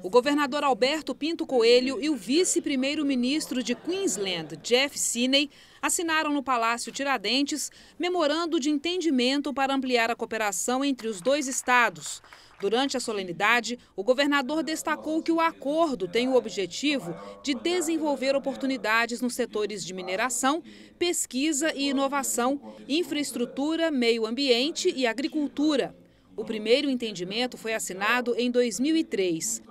O governador Alberto Pinto Coelho e o vice-primeiro-ministro de Queensland, Jeff Siney, assinaram no Palácio Tiradentes memorando de entendimento para ampliar a cooperação entre os dois estados. Durante a solenidade, o governador destacou que o acordo tem o objetivo de desenvolver oportunidades nos setores de mineração, pesquisa e inovação, infraestrutura, meio ambiente e agricultura. O primeiro entendimento foi assinado em 2003.